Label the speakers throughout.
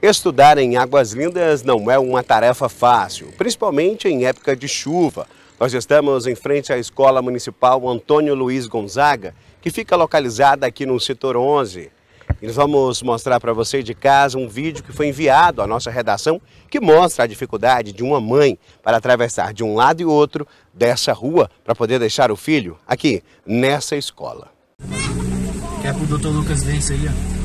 Speaker 1: Estudar em Águas Lindas não é uma tarefa fácil, principalmente em época de chuva. Nós estamos em frente à Escola Municipal Antônio Luiz Gonzaga, que fica localizada aqui no setor 11. E nós vamos mostrar para você de casa um vídeo que foi enviado à nossa redação, que mostra a dificuldade de uma mãe para atravessar de um lado e outro dessa rua para poder deixar o filho aqui nessa escola.
Speaker 2: Quer o doutor Lucas Vence isso aí, ó?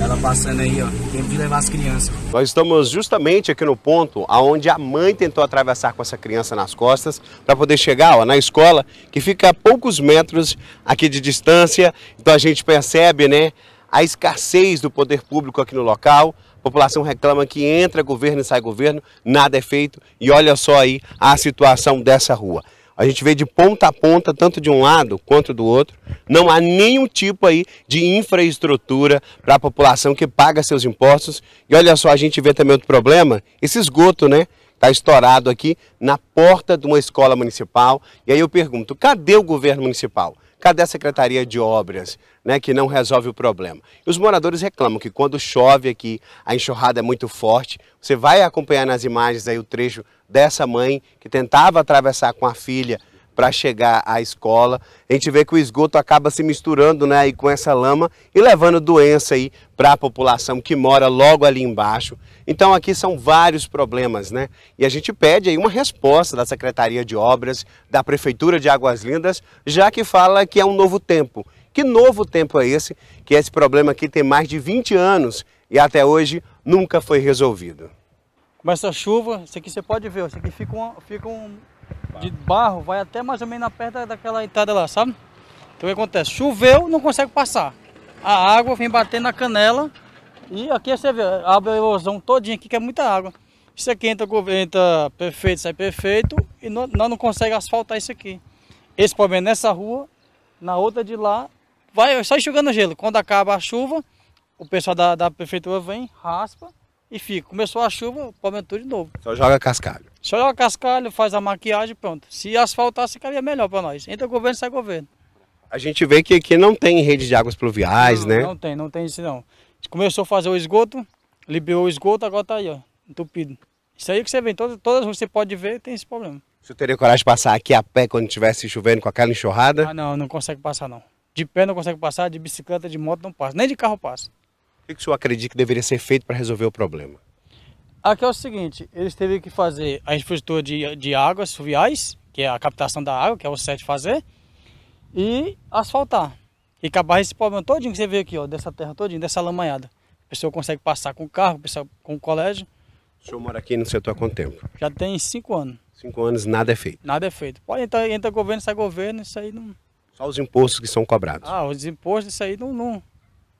Speaker 2: Ela passando aí, ó, tempo de levar as crianças.
Speaker 1: Nós estamos justamente aqui no ponto aonde a mãe tentou atravessar com essa criança nas costas para poder chegar ó, na escola, que fica a poucos metros aqui de distância. Então a gente percebe, né, a escassez do poder público aqui no local. A população reclama que entra governo e sai governo, nada é feito. E olha só aí a situação dessa rua. A gente vê de ponta a ponta, tanto de um lado quanto do outro. Não há nenhum tipo aí de infraestrutura para a população que paga seus impostos. E olha só, a gente vê também outro problema, esse esgoto, né? Está estourado aqui na porta de uma escola municipal. E aí eu pergunto, cadê o governo municipal? Cadê a Secretaria de Obras, né, que não resolve o problema? E os moradores reclamam que quando chove aqui, a enxurrada é muito forte. Você vai acompanhar nas imagens aí o trecho dessa mãe que tentava atravessar com a filha para chegar à escola. A gente vê que o esgoto acaba se misturando né, aí com essa lama e levando doença aí para a população que mora logo ali embaixo. Então aqui são vários problemas, né? E a gente pede aí uma resposta da Secretaria de Obras, da Prefeitura de Águas Lindas, já que fala que é um novo tempo. Que novo tempo é esse? Que esse problema aqui tem mais de 20 anos e até hoje nunca foi resolvido.
Speaker 3: Com essa chuva, isso aqui você pode ver, isso aqui fica, uma, fica um, de barro vai até mais ou menos na perto daquela entrada lá, sabe? Então o que acontece? Choveu, não consegue passar. A água vem batendo na canela e aqui você vê, abre a erosão todinha aqui, que é muita água. Isso aqui entra, entra perfeito, sai perfeito e nós não, não conseguimos asfaltar isso aqui. Esse problema é nessa rua, na outra de lá, vai é só enxugando gelo. Quando acaba a chuva, o pessoal da, da prefeitura vem, raspa e fica. Começou a chuva, Palmeiras de novo. Só
Speaker 1: joga cascalho.
Speaker 3: Só joga cascalho, faz a maquiagem pronto. Se asfaltar, ficaria melhor para nós. Entra governo, sai governo. A gente vê que
Speaker 1: aqui não tem rede de águas pluviais, não, né? Não
Speaker 3: tem, não tem isso não. Começou a fazer o esgoto, liberou o esgoto, agora tá aí, ó, entupido. Isso aí que você vê, todas, todas você pode ver, tem esse problema. Você teria
Speaker 1: coragem de passar aqui a pé quando estivesse chovendo com aquela enxurrada? Ah,
Speaker 3: não, não consegue passar não. De pé não consegue passar, de bicicleta, de moto não passa, nem de carro passa.
Speaker 1: O que o senhor acredita que deveria ser feito para resolver o problema?
Speaker 3: Aqui é o seguinte, eles teve que fazer a infraestrutura de, de águas fluviais, que é a captação da água, que é o sete fazer, e asfaltar. E acabar esse problema todinho que você vê aqui, ó, dessa terra todinha, dessa lamanhada. A pessoa consegue passar com o carro, com o colégio. O senhor mora aqui no setor há quanto tempo? Já tem cinco anos. Cinco anos, nada é feito? Nada é feito. Pode entrar, entra governo, sai governo, isso aí não... Só os
Speaker 1: impostos que são cobrados?
Speaker 3: Ah, os impostos, isso aí não, não,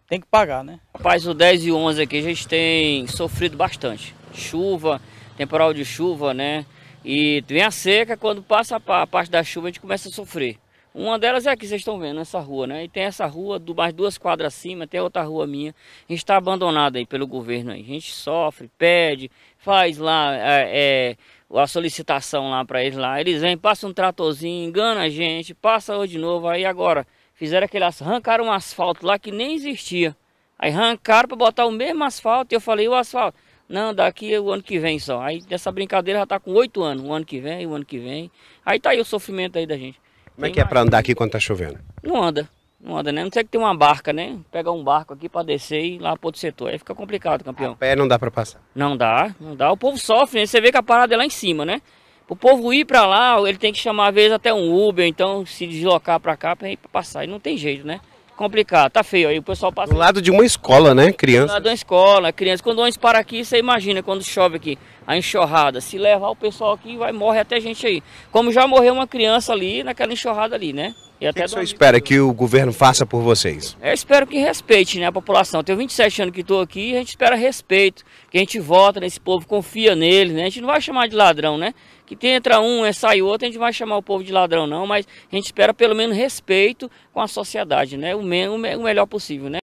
Speaker 3: tem que pagar, né?
Speaker 2: Rapaz, o 10 e 11 aqui a gente tem sofrido bastante. Chuva, temporal de chuva, né? E vem a seca, quando passa a parte da chuva a gente começa a sofrer. Uma delas é aqui, vocês estão vendo, essa rua, né? E tem essa rua, mais duas quadras acima, tem outra rua minha. A gente está abandonada aí pelo governo aí. A gente sofre, pede, faz lá é, é, a solicitação lá para eles lá. Eles vêm, passam um tratorzinho, engana a gente, passa hoje de novo, aí agora... Fizeram aquele arrancaram um asfalto lá que nem existia. Aí arrancaram para botar o mesmo asfalto. E eu falei, o asfalto? Não, daqui é o ano que vem só. Aí dessa brincadeira já tá com oito anos. O ano que vem, o ano que vem. Aí tá aí o sofrimento aí da gente. Como é que é para andar
Speaker 1: aqui quando tá chovendo?
Speaker 2: Não anda. Não anda, né? Não sei que tem uma barca, né? Pegar um barco aqui para descer e ir lá pro outro setor. Aí fica complicado, campeão. A pé
Speaker 1: não dá para passar. Não dá,
Speaker 2: não dá. O povo sofre, né? Você vê que a parada é lá em cima, né? O povo ir para lá, ele tem que chamar às vezes até um Uber, então se deslocar para cá para passar. E não tem jeito, né? Complicado, tá feio aí, o pessoal passa. Do lado de uma
Speaker 1: escola, né, criança? Do
Speaker 2: lado de uma escola, criança. Quando ônibus para aqui, você imagina quando chove aqui, a enxurrada. Se levar o pessoal aqui, vai morrer até gente aí. Como já morreu uma criança ali naquela enxurrada ali, né? E até o que, é que senhor
Speaker 1: espera que o governo faça por vocês?
Speaker 2: Eu espero que respeite né, a população. Eu tenho 27 anos que estou aqui e a gente espera respeito, que a gente vota nesse povo, confia nele, né? A gente não vai chamar de ladrão, né? Que tem, entra um, é, sai outro, a gente não vai chamar o povo de ladrão, não, mas a gente espera pelo menos respeito com a sociedade, né? O, me, o, me, o melhor possível, né?